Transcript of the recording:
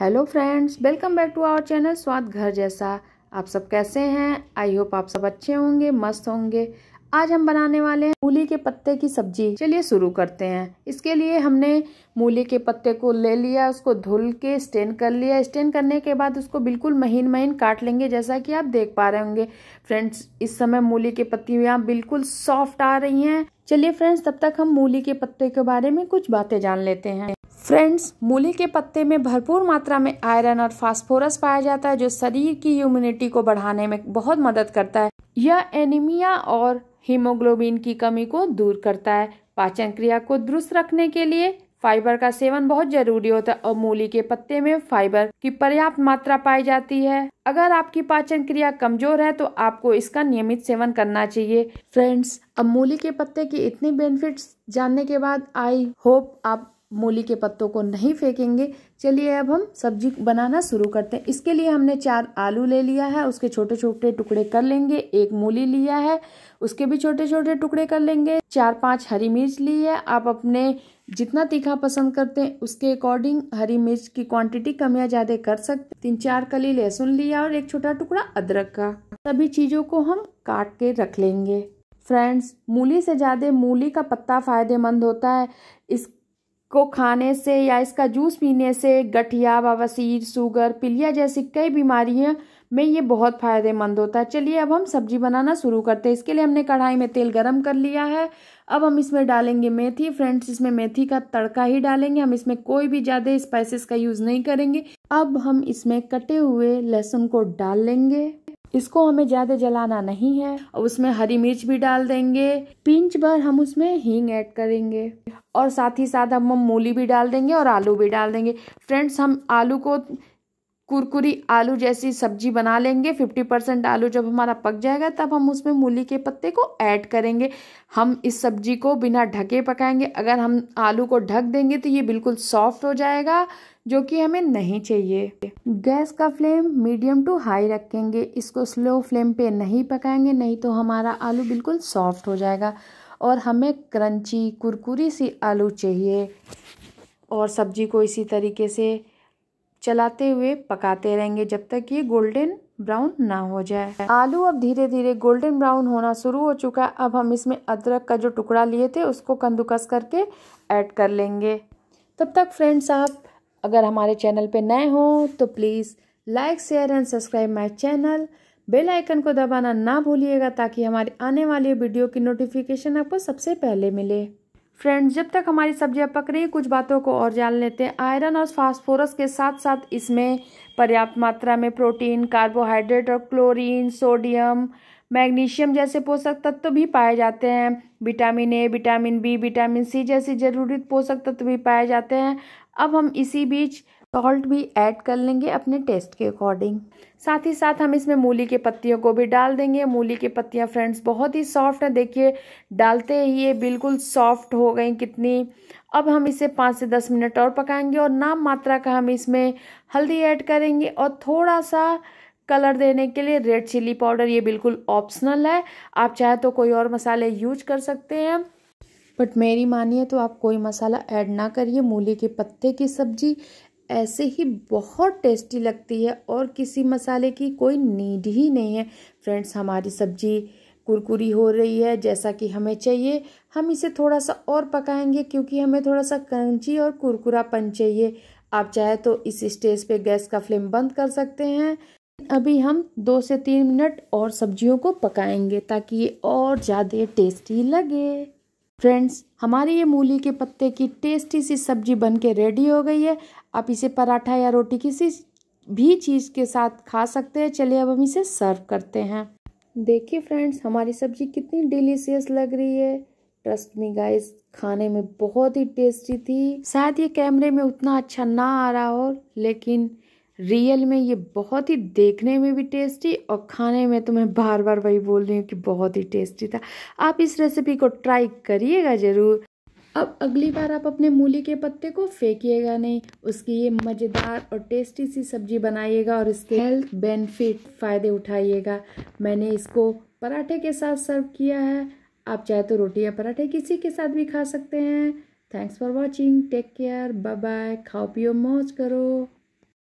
hello friends welcome back to our channel स्वाद घर जैसा आप सब कैसे हैं आई होप आप सब अच्छे होंगे मस्त होंगे आज हम बनाने वाले हैं मूली के पत्ते की सब्जी चलिए शुरू करते हैं इसके लिए हमने मूली के पत्ते को ले लिया उसको धुल के स्टेन कर लिया स्टेन करने के बाद उसको बिल्कुल महीन महीन काट लेंगे जैसा कि आप देख पा रहे होंगे फ्रेंड्स इस समय मूली के पत्तियाँ बिल्कुल सॉफ्ट आ रही हैं चलिए फ्रेंड्स तब तक हम मूली के पत्ते के बारे में कुछ बातें जान लेते हैं फ्रेंड्स मूली के पत्ते में भरपूर मात्रा में आयरन और फास्फोरस पाया जाता है जो शरीर की इम्यूनिटी को बढ़ाने में बहुत मदद करता है यह एनीमिया और हीमोग्लोबिन की कमी को दूर करता है पाचन क्रिया को दुरुस्त रखने के लिए फाइबर का सेवन बहुत जरूरी होता है और मूली के पत्ते में फाइबर की पर्याप्त मात्रा पाई जाती है अगर आपकी पाचन क्रिया कमजोर है तो आपको इसका नियमित सेवन करना चाहिए फ्रेंड्स अब मूली के पत्ते की इतनी बेनिफिट्स जानने के बाद आई होप आप मूली के पत्तों को नहीं फेंकेंगे चलिए अब हम सब्जी बनाना शुरू करते हैं इसके लिए हमने चार आलू ले लिया है उसके छोटे छोटे टुकड़े कर लेंगे एक मूली लिया है उसके भी छोटे छोटे टुकड़े कर लेंगे चार पांच हरी मिर्च ली है आप अपने जितना तीखा पसंद करते हैं उसके अकॉर्डिंग हरी मिर्च की क्वांटिटी कम या ज़्यादा कर सकते तीन चार कली लहसुन लिया और एक छोटा टुकड़ा अदरक का सभी चीज़ों को हम काट के रख लेंगे फ्रेंड्स मूली से ज़्यादा मूली का पत्ता फायदेमंद होता है इस को खाने से या इसका जूस पीने से गठिया बवासीर शुगर पीलिया जैसी कई बीमारियों में ये बहुत फ़ायदेमंद होता है चलिए अब हम सब्जी बनाना शुरू करते हैं इसके लिए हमने कढ़ाई में तेल गरम कर लिया है अब हम इसमें डालेंगे मेथी फ्रेंड्स इसमें मेथी का तड़का ही डालेंगे हम इसमें कोई भी ज़्यादा स्पाइसेस का यूज़ नहीं करेंगे अब हम इसमें कटे हुए लहसुन को डाल लेंगे इसको हमें ज़्यादा जलाना नहीं है और उसमें हरी मिर्च भी डाल देंगे पिंच भर हम उसमें हींग ऐड करेंगे और साथ ही साथ हम मूली भी डाल देंगे और आलू भी डाल देंगे फ्रेंड्स हम आलू को कुरकुरी आलू जैसी सब्जी बना लेंगे फिफ्टी परसेंट आलू जब हमारा पक जाएगा तब हम उसमें मूली के पत्ते को ऐड करेंगे हम इस सब्जी को बिना ढके पकाएंगे अगर हम आलू को ढक देंगे तो ये बिल्कुल सॉफ्ट हो जाएगा जो कि हमें नहीं चाहिए गैस का फ्लेम मीडियम टू हाई रखेंगे इसको स्लो फ्लेम पे नहीं पकाएंगे नहीं तो हमारा आलू बिल्कुल सॉफ्ट हो जाएगा और हमें क्रंची कुरकुरी सी आलू चाहिए और सब्जी को इसी तरीके से चलाते हुए पकाते रहेंगे जब तक ये गोल्डन ब्राउन ना हो जाए आलू अब धीरे धीरे गोल्डन ब्राउन होना शुरू हो चुका है अब हम इसमें अदरक का जो टुकड़ा लिए थे उसको कंदुकस करके ऐड कर लेंगे तब तक फ्रेंड्स आप अगर हमारे चैनल पे नए हों तो please like share and subscribe my channel bell icon को दबाना ना भूलिएगा ताकि हमारे आने वाली वीडियो की नोटिफिकेशन आपको सबसे पहले मिले फ्रेंड्स जब तक हमारी सब्जियां पक रही कुछ बातों को और जान लेते हैं आयरन और फास्फोरस के साथ साथ इसमें पर्याप्त मात्रा में प्रोटीन कार्बोहाइड्रेट और क्लोरीन सोडियम मैग्नीशियम जैसे पोषक तत्व तो भी पाए जाते हैं vitamin A vitamin B vitamin C जैसे जरूरी पोषक तत्व तो भी पाए जाते हैं अब हम इसी बीच सॉल्ट भी ऐड कर लेंगे अपने टेस्ट के अकॉर्डिंग साथ ही साथ हम इसमें मूली के पत्तियों को भी डाल देंगे मूली की पत्तियाँ फ्रेंड्स बहुत ही सॉफ्ट है देखिए डालते ही ये बिल्कुल सॉफ्ट हो गई कितनी अब हम इसे पाँच से दस मिनट और पकाएंगे और नाम मात्रा का हम इसमें हल्दी ऐड करेंगे और थोड़ा सा कलर देने के लिए रेड चिली पाउडर ये बिल्कुल ऑप्शनल है आप चाहे तो कोई और मसाले यूज कर सकते हैं बट मेरी मानिए तो आप कोई मसाला ऐड ना करिए मूली के पत्ते की सब्जी ऐसे ही बहुत टेस्टी लगती है और किसी मसाले की कोई नीड ही नहीं है फ्रेंड्स हमारी सब्जी कुरकुरी हो रही है जैसा कि हमें चाहिए हम इसे थोड़ा सा और पकाएंगे क्योंकि हमें थोड़ा सा क्रंची और कुरकुरापन चाहिए आप चाहे तो इस स्टेज पे गैस का फ्लेम बंद कर सकते हैं अभी हम दो से तीन मिनट और सब्जियों को पकाएंगे ताकि ये और ज़्यादा टेस्टी लगे फ्रेंड्स हमारी ये मूली के पत्ते की टेस्टी सी सब्जी बन के रेडी हो गई है आप इसे पराठा या रोटी किसी भी चीज़ के साथ खा सकते हैं चलिए अब हम इसे सर्व करते हैं देखिए फ्रेंड्स हमारी सब्जी कितनी डिलीशियस लग रही है ट्रस्ट मी गाइस खाने में बहुत ही टेस्टी थी शायद ये कैमरे में उतना अच्छा ना आ रहा हो लेकिन रियल में ये बहुत ही देखने में भी टेस्टी और खाने में तो मैं बार बार वही बोल रही हूँ कि बहुत ही टेस्टी था आप इस रेसिपी को ट्राई करिएगा ज़रूर अब अगली बार आप अपने मूली के पत्ते को फेंकिएगा नहीं उसकी ये मज़ेदार और टेस्टी सी सब्जी बनाइएगा और इसके हेल्थ बेनिफिट फ़ायदे उठाइएगा मैंने इसको पराठे के साथ सर्व किया है आप चाहे तो रोटी या पराठे किसी के साथ भी खा सकते हैं thanks for watching take care bye bye खाओ पियो मौज करो